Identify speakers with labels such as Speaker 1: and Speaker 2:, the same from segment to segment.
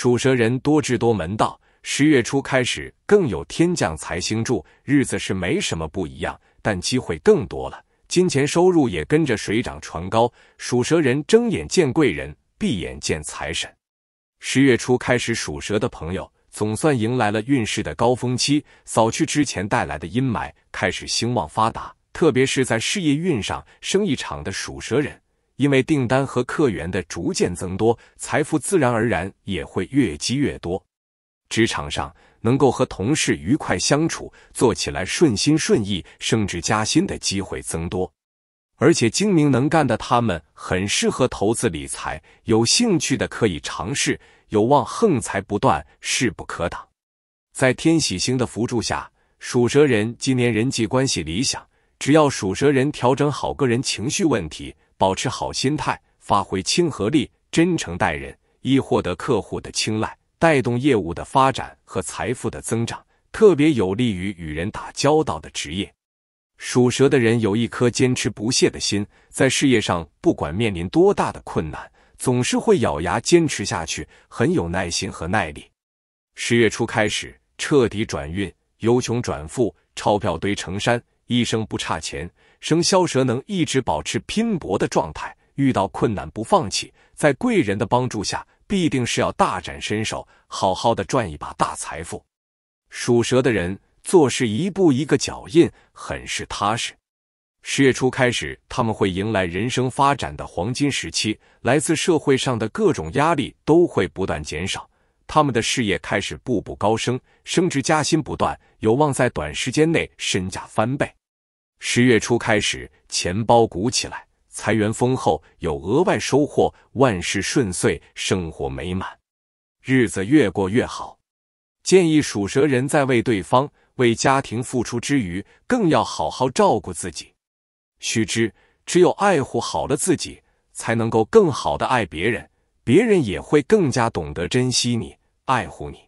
Speaker 1: 属蛇人多智多门道，十月初开始更有天降财星助，日子是没什么不一样，但机会更多了，金钱收入也跟着水涨船高。属蛇人睁眼见贵人，闭眼见财神。十月初开始，属蛇的朋友总算迎来了运势的高峰期，扫去之前带来的阴霾，开始兴旺发达，特别是在事业运上，生意场的属蛇人。因为订单和客源的逐渐增多，财富自然而然也会越积越多。职场上能够和同事愉快相处，做起来顺心顺意，升职加薪的机会增多。而且精明能干的他们很适合投资理财，有兴趣的可以尝试，有望横财不断，势不可挡。在天喜星的扶助下，属蛇人今年人际关系理想，只要属蛇人调整好个人情绪问题。保持好心态，发挥亲和力，真诚待人，易获得客户的青睐，带动业务的发展和财富的增长，特别有利于与人打交道的职业。属蛇的人有一颗坚持不懈的心，在事业上不管面临多大的困难，总是会咬牙坚持下去，很有耐心和耐力。十月初开始彻底转运，由穷转富，钞票堆成山，一生不差钱。生肖蛇能一直保持拼搏的状态，遇到困难不放弃，在贵人的帮助下，必定是要大展身手，好好的赚一把大财富。属蛇的人做事一步一个脚印，很是踏实。十月初开始，他们会迎来人生发展的黄金时期，来自社会上的各种压力都会不断减少，他们的事业开始步步高升，升职加薪不断，有望在短时间内身价翻倍。十月初开始，钱包鼓起来，财源丰厚，有额外收获，万事顺遂，生活美满，日子越过越好。建议属蛇人在为对方、为家庭付出之余，更要好好照顾自己。须知，只有爱护好了自己，才能够更好的爱别人，别人也会更加懂得珍惜你、爱护你。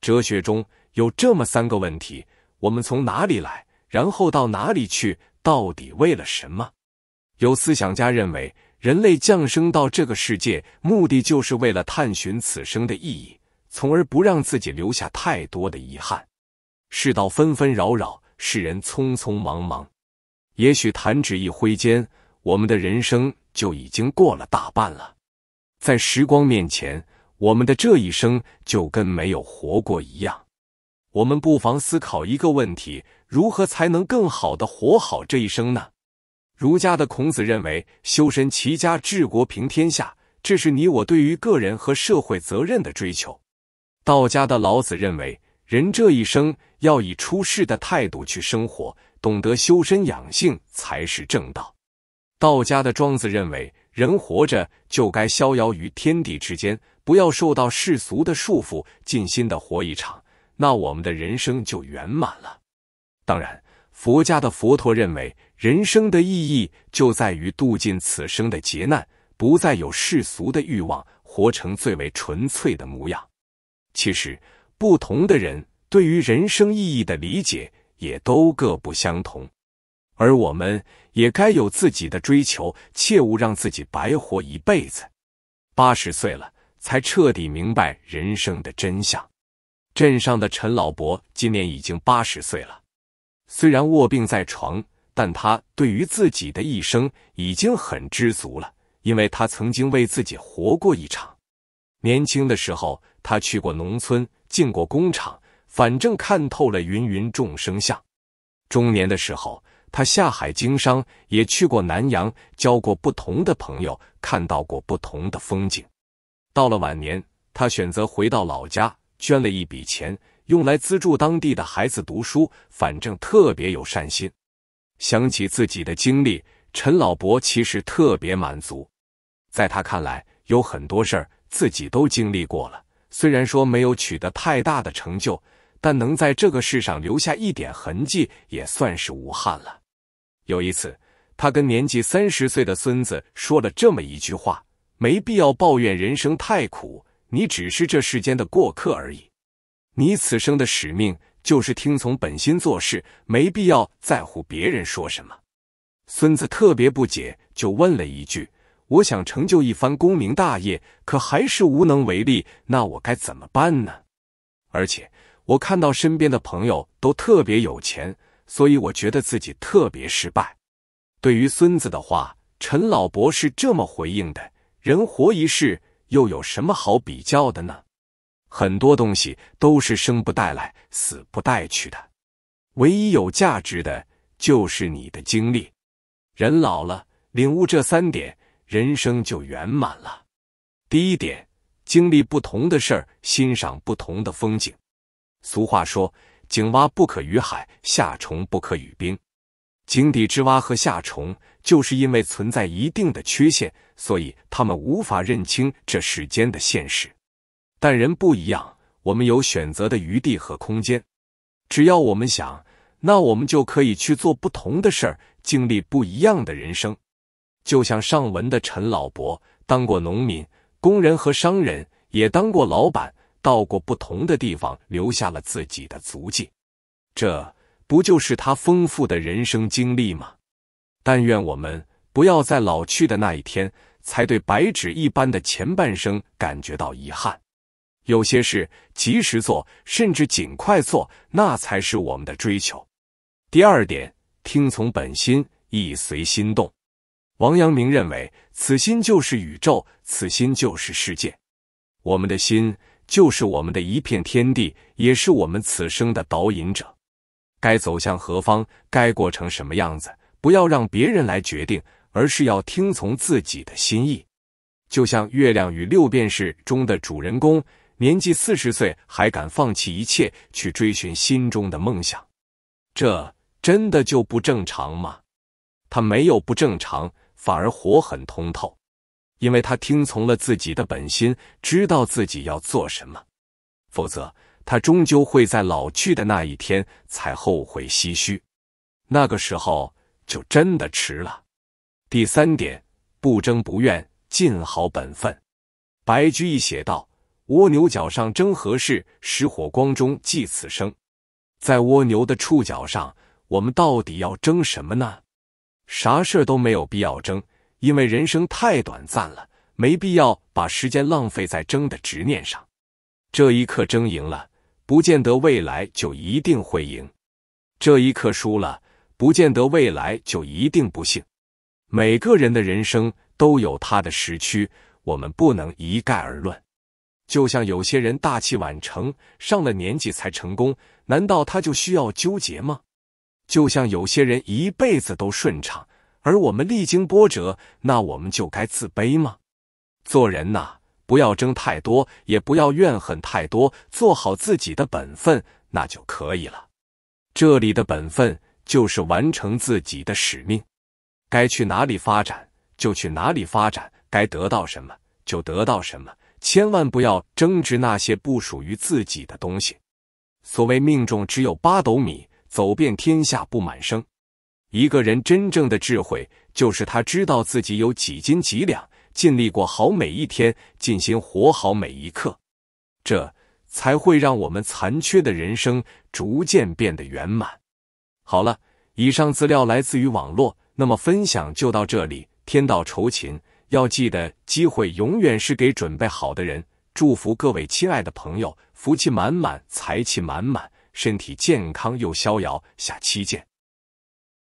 Speaker 1: 哲学中有这么三个问题：我们从哪里来？然后到哪里去？到底为了什么？有思想家认为，人类降生到这个世界，目的就是为了探寻此生的意义，从而不让自己留下太多的遗憾。世道纷纷扰扰，世人匆匆忙忙，也许弹指一挥间，我们的人生就已经过了大半了。在时光面前，我们的这一生就跟没有活过一样。我们不妨思考一个问题：如何才能更好的活好这一生呢？儒家的孔子认为，修身齐家治国平天下，这是你我对于个人和社会责任的追求。道家的老子认为，人这一生要以出世的态度去生活，懂得修身养性才是正道。道家的庄子认为。人活着就该逍遥于天地之间，不要受到世俗的束缚，尽心的活一场，那我们的人生就圆满了。当然，佛家的佛陀认为，人生的意义就在于渡尽此生的劫难，不再有世俗的欲望，活成最为纯粹的模样。其实，不同的人对于人生意义的理解，也都各不相同。而我们也该有自己的追求，切勿让自己白活一辈子。八十岁了才彻底明白人生的真相。镇上的陈老伯今年已经八十岁了，虽然卧病在床，但他对于自己的一生已经很知足了，因为他曾经为自己活过一场。年轻的时候，他去过农村，进过工厂，反正看透了芸芸众生相。中年的时候，他下海经商，也去过南洋，交过不同的朋友，看到过不同的风景。到了晚年，他选择回到老家，捐了一笔钱，用来资助当地的孩子读书。反正特别有善心。想起自己的经历，陈老伯其实特别满足。在他看来，有很多事儿自己都经历过了。虽然说没有取得太大的成就，但能在这个世上留下一点痕迹，也算是无憾了。有一次，他跟年纪三十岁的孙子说了这么一句话：“没必要抱怨人生太苦，你只是这世间的过客而已。你此生的使命就是听从本心做事，没必要在乎别人说什么。”孙子特别不解，就问了一句：“我想成就一番功名大业，可还是无能为力，那我该怎么办呢？而且我看到身边的朋友都特别有钱。”所以我觉得自己特别失败。对于孙子的话，陈老伯是这么回应的：“人活一世，又有什么好比较的呢？很多东西都是生不带来，死不带去的。唯一有价值的，就是你的经历。人老了，领悟这三点，人生就圆满了。第一点，经历不同的事儿，欣赏不同的风景。俗话说。”井蛙不可与海，夏虫不可与冰。井底之蛙和夏虫，就是因为存在一定的缺陷，所以他们无法认清这世间的现实。但人不一样，我们有选择的余地和空间。只要我们想，那我们就可以去做不同的事儿，经历不一样的人生。就像上文的陈老伯，当过农民、工人和商人，也当过老板。到过不同的地方，留下了自己的足迹，这不就是他丰富的人生经历吗？但愿我们不要在老去的那一天，才对白纸一般的前半生感觉到遗憾。有些事，及时做，甚至尽快做，那才是我们的追求。第二点，听从本心，意随心动。王阳明认为，此心就是宇宙，此心就是世界。我们的心。就是我们的一片天地，也是我们此生的导引者。该走向何方，该过成什么样子，不要让别人来决定，而是要听从自己的心意。就像《月亮与六便士》中的主人公，年纪四十岁还敢放弃一切去追寻心中的梦想，这真的就不正常吗？他没有不正常，反而活很通透。因为他听从了自己的本心，知道自己要做什么，否则他终究会在老去的那一天才后悔唏嘘，那个时候就真的迟了。第三点，不争不怨，尽好本分。白居易写道：“蜗牛角上争何事？石火光中寄此生。”在蜗牛的触角上，我们到底要争什么呢？啥事都没有必要争。因为人生太短暂了，没必要把时间浪费在争的执念上。这一刻争赢了，不见得未来就一定会赢；这一刻输了，不见得未来就一定不幸。每个人的人生都有他的时区，我们不能一概而论。就像有些人大器晚成，上了年纪才成功，难道他就需要纠结吗？就像有些人一辈子都顺畅。而我们历经波折，那我们就该自卑吗？做人呐，不要争太多，也不要怨恨太多，做好自己的本分，那就可以了。这里的本分就是完成自己的使命，该去哪里发展就去哪里发展，该得到什么就得到什么，千万不要争执那些不属于自己的东西。所谓命中只有八斗米，走遍天下不满生。一个人真正的智慧，就是他知道自己有几斤几两，尽力过好每一天，尽心活好每一刻，这才会让我们残缺的人生逐渐变得圆满。好了，以上资料来自于网络，那么分享就到这里。天道酬勤，要记得机会永远是给准备好的人。祝福各位亲爱的朋友，福气满满，财气满满，身体健康又逍遥。下期见。